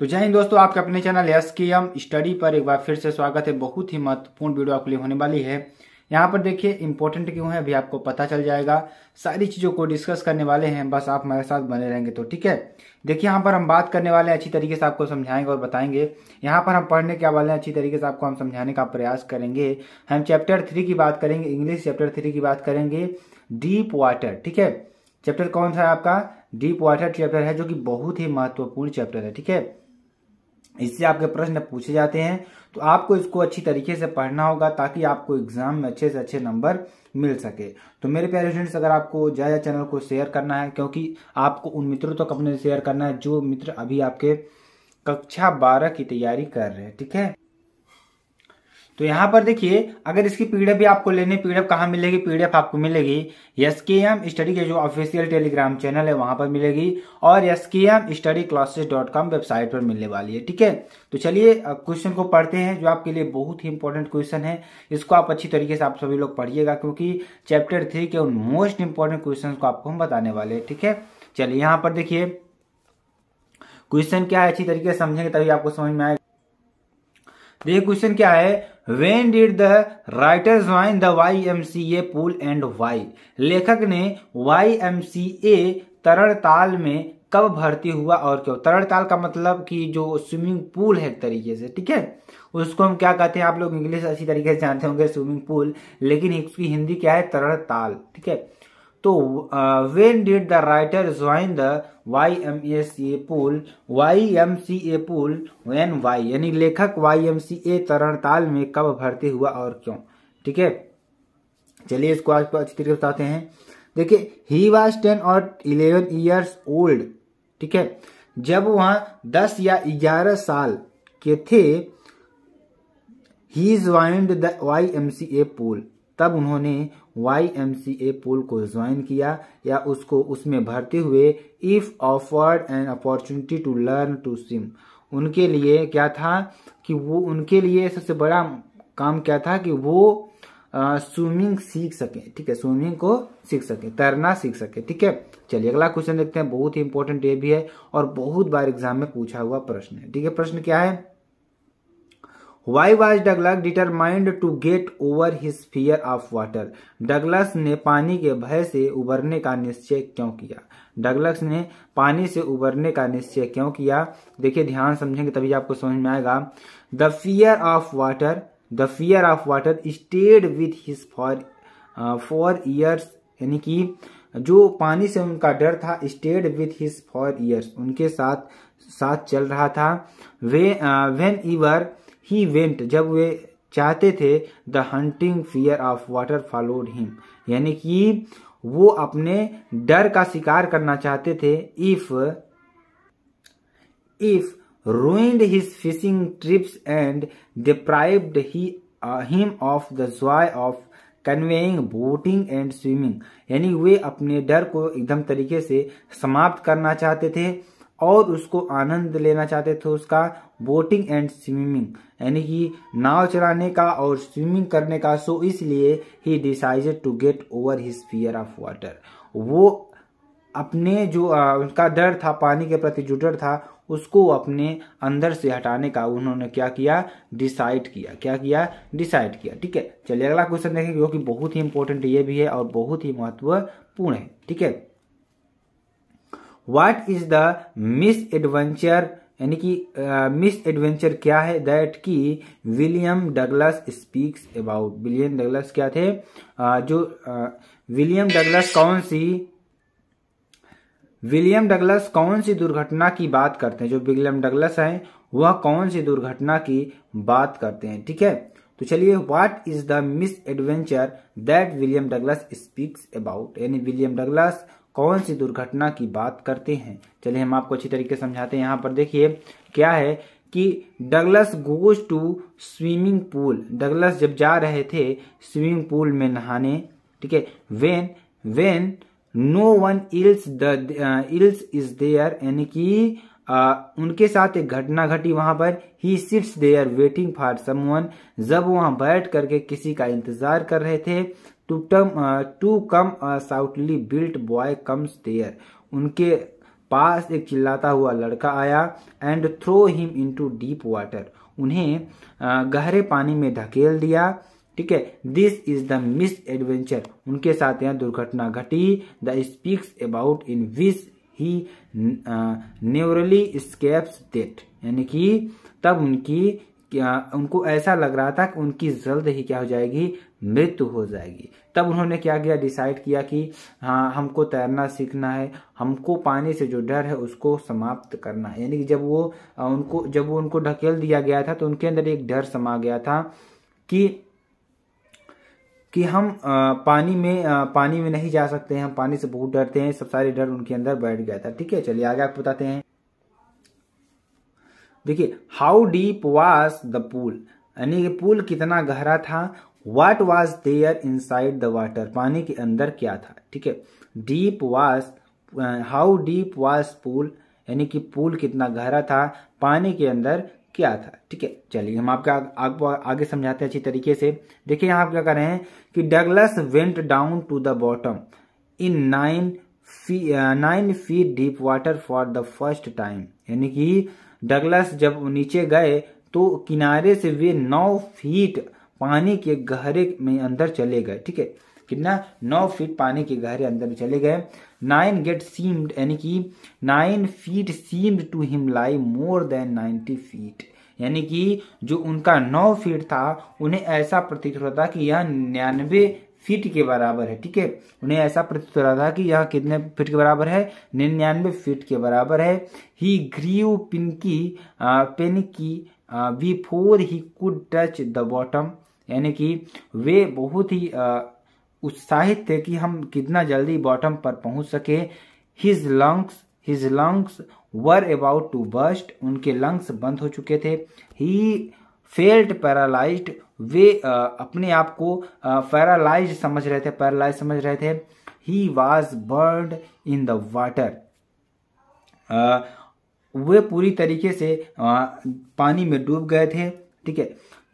तो जय हिंद दोस्तों आपके अपने channel S K M study पर एक बार फिर से स्वागत है बहुत ही महत्वपूर्ण वीडियो आपके लिए होने वाली है यहाँ पर देखिए इंपॉर्टेंट क्यों है अभी आपको पता चल जाएगा सारी चीज़ों को डिस्कस करने वाले हैं बस आप हमारे साथ बने रहेंगे तो ठीक है देखिए यहाँ पर हम बात करने वाले हैं अच्छी तरीके से आपको समझाएंगे और बताएंगे यहाँ पर हम पढ़ने के वाले हैं अच्छी तरीके से आपको हम समझाने का प्रयास करेंगे हम चैप्टर थ्री की बात करेंगे इंग्लिश चैप्टर थ्री की बात करेंगे डीप वाटर ठीक है चैप्टर कौन सा है आपका डीप वाटर चैप्टर है जो कि बहुत ही महत्वपूर्ण चैप्टर है ठीक है इससे आपके प्रश्न पूछे जाते हैं तो आपको इसको अच्छी तरीके से पढ़ना होगा ताकि आपको एग्जाम में अच्छे से अच्छे नंबर मिल सके तो मेरे प्यारे स्टूडेंट्स अगर आपको जाया चैनल को शेयर करना है क्योंकि आपको उन मित्रों तक तो अपने शेयर करना है जो मित्र अभी आपके कक्षा बारह की तैयारी कर रहे हैं ठीक है तो यहाँ पर देखिए अगर इसकी पीडीएफ भी आपको लेनी पीडीएफ कहाँ मिलेगी पीडीएफ आपको मिलेगी एस के एम स्टडी के जो ऑफिशियल टेलीग्राम चैनल है वहां पर मिलेगी और S K M study classes dot com website पर मिलने वाली है ठीक है तो चलिए क्वेश्चन को पढ़ते हैं जो आपके लिए बहुत ही इंपॉर्टेंट क्वेश्चन है इसको आप अच्छी तरीके से आप सभी लोग पढ़िएगा क्योंकि चैप्टर थ्री के उन मोस्ट इंपॉर्टेंट क्वेश्चन को आपको हम बताने वाले हैं ठीक है चलिए यहाँ पर देखिए क्वेश्चन क्या है अच्छी तरीके से समझेंगे तभी आपको समझ में आएगा देखिए क्वेश्चन क्या है when did the writer join the Y M C A pool and Y लेखक ने वाई एम सी ए तरणताल में कब भर्ती हुआ और क्यों तरणताल का मतलब कि जो स्विमिंग पूल है एक तरीके से ठीक है उसको हम क्या कहते हैं आप लोग इंग्लिश अच्छी तरीके से जानते होंगे स्विमिंग पूल लेकिन इसकी हिंदी क्या है तरणताल ठीक है तो when did the writer join the Y M S A pool Y M C A pool when Y यानी लेखक वाई एम सी ए तरणताल में कब भर्ती हुआ और क्यों ठीक है चलिए इसको आज अच्छी तरीके बताते हैं देखिए ही वॉज टेन और इलेवन ईयर्स ओल्ड ठीक है जब वह दस या ग्यारह साल के थे he joined the Y M C A pool तब उन्होंने वाई एम सी ए पुल को ज्वाइन किया या उसको उसमें भर्ती हुए if offered an opportunity to learn to swim उनके लिए क्या था कि वो उनके लिए सबसे बड़ा काम क्या था कि वो स्विमिंग सीख सके ठीक है स्विमिंग को सीख सके तैरना सीख सके ठीक है चलिए अगला क्वेश्चन देखते हैं बहुत ही इंपॉर्टेंट ये भी है और बहुत बार एग्जाम में पूछा हुआ प्रश्न है ठीक है प्रश्न क्या है why was Douglas determined to get over his fear of water Douglas ने पानी के भय से उबरने का निश्चय क्यों किया डगलस ने पानी से उबरने का निश्चय क्यों किया देखिए ध्यान समझेंगे तभी आपको समझ में आएगा the fear of water the fear of water stayed with his for for years यानी कि जो पानी से उनका डर था stayed with his for years उनके साथ साथ चल रहा था वे वेन ईवर ही वेंट जब वे चाहते थे the haunting fear of water followed him यानी कि वो अपने डर का शिकार करना चाहते थे if if ruined his fishing trips and deprived he him of the joy of canoeing boating and swimming यानी वे अपने डर को एकदम तरीके से समाप्त करना चाहते थे और उसको आनंद लेना चाहते थे उसका बोटिंग एंड स्विमिंग यानी कि नाव चलाने का और स्विमिंग करने का सो इसलिए he decided to get over his fear of water वो अपने जो उनका डर था पानी के प्रति जो डर था उसको अपने अंदर से हटाने का उन्होंने क्या किया डिसाइड किया क्या किया डिसाइड किया ठीक है चलिए अगला क्वेश्चन देखेंगे क्योंकि बहुत ही इंपॉर्टेंट ये भी है और बहुत ही महत्वपूर्ण है ठीक है what is the misadventure यानी कि मिस एडवेंचर क्या है दैट की William Douglas speaks about William Douglas क्या थे uh, जो विलियम uh, डगलस कौन सी विलियम डगलस कौन सी दुर्घटना की बात करते हैं जो विलियम डगलस हैं वह कौन सी दुर्घटना की बात करते हैं ठीक है तो चलिए what is the misadventure that William Douglas speaks about यानी विलियम डगलस कौन सी दुर्घटना की बात करते हैं चलिए हम आपको अच्छी तरीके से समझाते हैं यहाँ पर देखिए क्या है कि Douglas goes to swimming pool Douglas जब जा रहे थे स्विमिंग पूल में नहाने ठीक है when when no one else the else is there यानी कि uh, उनके साथ एक घटना घटी वहां पर he sits there waiting for someone जब वहां बैठ करके किसी का इंतजार कर रहे थे टू टम to come stoutly built boy comes there उनके पास एक चिल्लाता हुआ लड़का आया and throw him into deep water उन्हें गहरे पानी में धकेल दिया ठीक है this is the misadventure उनके साथ यह दुर्घटना घटी द स्पीक्स अबाउट इन विस ही नेवरली स्केप्स डेट यानी कि तब उनकी उनको ऐसा लग रहा था कि उनकी जल्द ही क्या हो जाएगी मृत्यु हो जाएगी तब उन्होंने क्या किया डिसाइड किया कि हाँ हमको तैरना सीखना है हमको पानी से जो डर है उसको समाप्त करना है यानी कि जब वो उनको जब वो उनको ढकेल दिया गया था तो उनके अंदर एक डर समा गया था कि कि हम पानी में पानी में नहीं जा सकते हैं हम पानी से बहुत डरते हैं सब सारे डर उनके अंदर बैठ गया था ठीक है चलिए आगे आप बताते हैं देखिए how deep was the pool यानी कि पुल कितना गहरा था what was there inside the water पानी के अंदर क्या था ठीक है deep was how deep was pool यानी कि पूल कितना गहरा था पानी के अंदर क्या था ठीक है चलिए हम आपका आग, आगे समझाते हैं अच्छी तरीके से देखिए यहाँ आप क्या कर रहे हैं कि Douglas went down to the bottom in nine nine feet deep water for the first time यानी कि डगलस जब नीचे गए तो किनारे से वे नौ फीट पानी के गहरे में अंदर चले गए ठीक है कितना नौ फीट पानी के गहरे अंदर में चले गए नाइन गेट सीम्ड यानी कि nine feet seemed to him like more than ninety feet यानी कि जो उनका नौ फीट था उन्हें ऐसा प्रतीत हो रहा था कि यह निन्यानवे फीट के बराबर है ठीक है उन्हें ऐसा प्रतीत हो रहा था कि यह कितने फीट के बराबर है निन्यानवे फीट के बराबर है he grew panicky panicky before he could touch the bottom यानी कि वे बहुत ही उत्साहित थे कि हम कितना जल्दी बॉटम पर पहुंच सके his lungs his lungs were about to burst उनके लंग्स बंद हो चुके थे ही फेल्ड पैरालाइज वे आ, अपने आप को पैरालाइज समझ रहे थे पैरालाइज समझ रहे थे he was bird in the water वे पूरी तरीके से आ, पानी में डूब गए थे ठीक है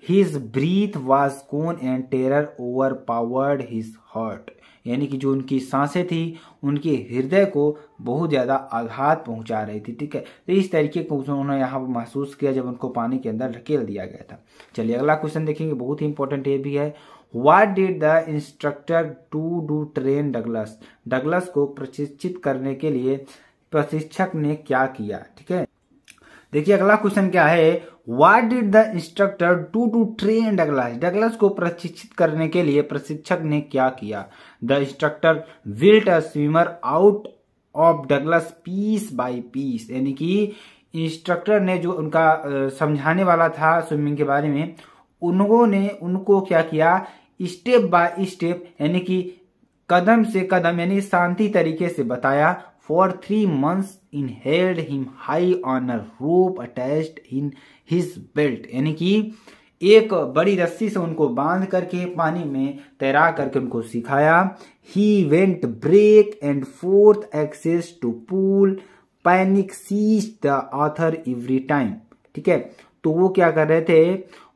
his breath was gone and terror overpowered his heart यानी कि जो उनकी सांसें थी उनके हृदय को बहुत ज़्यादा आघात पहुंचा रही थी ठीक है तो इस तरीके को उन्होंने यहाँ पर महसूस किया जब उनको पानी के अंदर ढकेल दिया गया था चलिए अगला क्वेश्चन देखेंगे बहुत ही इंपॉर्टेंट ये भी है what did the instructor to do train Douglas Douglas को प्रशिक्षित करने के लिए प्रशिक्षक ने क्या किया ठीक है देखिए अगला क्वेश्चन क्या है what did the instructor to to train Douglas Douglas को प्रशिक्षित करने के लिए प्रशिक्षक ने क्या किया the instructor built a swimmer out of Douglas piece by piece यानी कि इंस्ट्रक्टर ने जो उनका समझाने वाला था स्विमिंग के बारे में उन्होंने उनको क्या किया स्टेप बाय स्टेप यानी कि कदम से कदम यानी शांति तरीके से बताया For 3 months in held him high on a rope attached in his belt. yani ki एक बड़ी रस्सी से उनको बांध करके पानी में तैरा करके उनको सिखाया he went back and forth across to pool panic seized the author every time ठीक है तो वो क्या कर रहे थे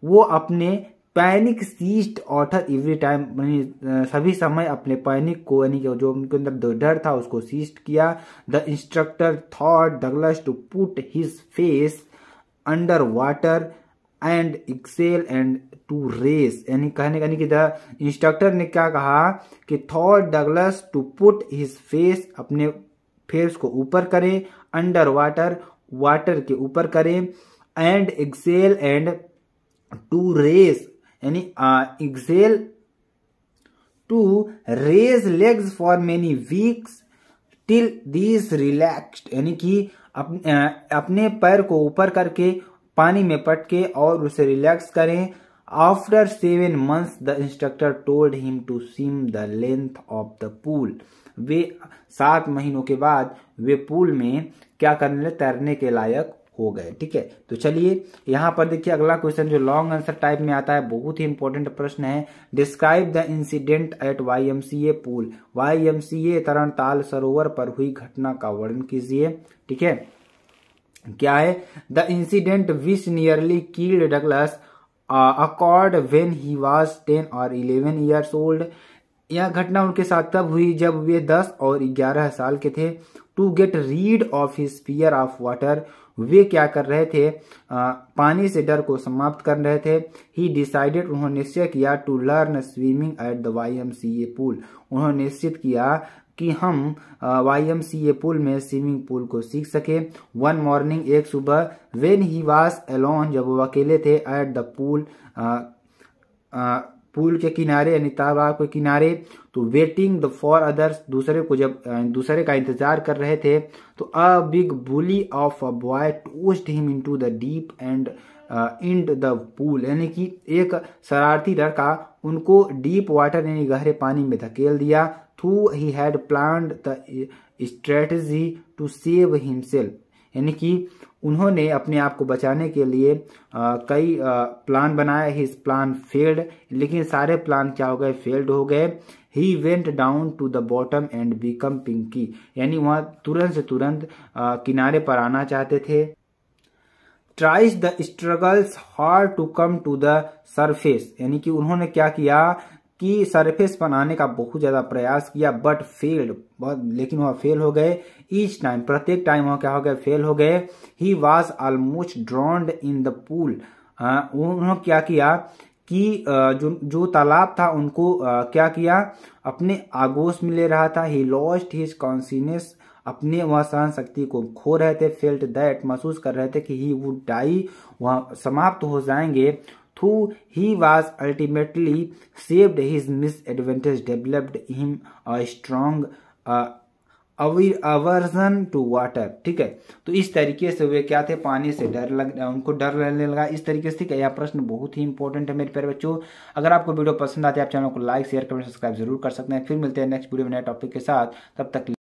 वो अपने panic seized author every time सभी समय अपने पैनिक को यानी जो उनके अंदर डर था उसको सीस्ट किया the instructor taught Douglas to put his face under water and exhale and to raise यानी कहने का नहीं कि द इंस्ट्रक्टर ने क्या कहा कि taught Douglas to put his face अपने फेस को ऊपर करें अंडर वाटर वाटर के ऊपर करें and exhale and to raise यानी exhale to raise legs for many weeks till this relaxed यानी कि अपने, पैर को ऊपर करके पानी में पटके और उसे रिलैक्स करें after seven months the instructor told him to swim the length of the pool वे सात महीनों के बाद वे पूल में क्या करने तैरने के लायक हो गए ठीक है तो चलिए यहां पर देखिए अगला क्वेश्चन जो लॉन्ग आंसर टाइप में आता है बहुत ही इंपॉर्टेंट प्रश्न है describe the incident at Y M C A pool Y M C A तरण ताल सरोवर पर हुई घटना का वर्णन कीजिए ठीक है क्या है the incident which nearly killed Douglas occurred when he was ten और इलेवन ईयर्स ओल्ड यह घटना उनके साथ तब हुई जब वे दस और ग्यारह साल के थे to get rid of his fear fear of water वे क्या कर रहे थे आ, पानी से डर को समाप्त कर रहे थे ही डिसाइडेड उन्होंने निश्चय किया to learn swimming at the Y M C A pool उन्होंने निश्चित किया कि हम वाई एम सी ए पुल में स्विमिंग पूल को सीख सके वन मॉर्निंग एक सुबह वेन ही वास एलोन जब वो अकेले थे एट द पूल पुल के किनारे यानी तालाब के किनारे तो वेटिंग द फॉर अदर्स दूसरे को जब दूसरे का इंतजार कर रहे थे तो a big bully of a boy tossed him into the deep end end the pool यानी कि एक शरारती लड़का उनको डीप वाटर यानी गहरे पानी में धकेल दिया through he had plan the strategy to save himself यानी कि उन्होंने अपने आप को बचाने के लिए आ, कई आ, प्लान बनाए हिज प्लान फेल्ड लेकिन सारे प्लान क्या हो गए फेल्ड हो गए he went down to the bottom and become panicky यानी वह तुरंत से तुरंत आ, किनारे पर आना चाहते थे tries the struggles hard to come to the surface यानी कि उन्होंने क्या किया कि सरफेस बनाने का बहुत ज़्यादा प्रयास किया बट फेल्ड लेकिन वह फेल हो गए ईच टाइम प्रत्येक टाइम वह क्या हो गए फेल हो गए he was almost drowned in the pool उन्होंने क्या किया कि जो जो तालाब था उनको क्या किया अपने आगोश में ले रहा था ही लॉस्ट हिज कॉन्सिनेस अपने वह सहन शक्ति को खो रहे थे फेल्ट दैट महसूस कर रहे थे कि ही वुड डाई वह समाप्त हो जाएंगे he he ultimately saved saved misadventure developed him a strong uh, aversion to water ठीक है तो इस तरीके से वे क्या थे पानी से डर लग उनको डर लगने लगा इस तरीके से ठीक है यह प्रश्न बहुत ही इंपॉर्टेंट है मेरे प्यारे बच्चों अगर आपको वीडियो पसंद आती है आप चैनल को लाइक शेयर कमेंट सब्सक्राइब जरूर कर सकते हैं फिर मिलते हैं नेक्स्ट वीडियो में नए टॉपिक के साथ तब तक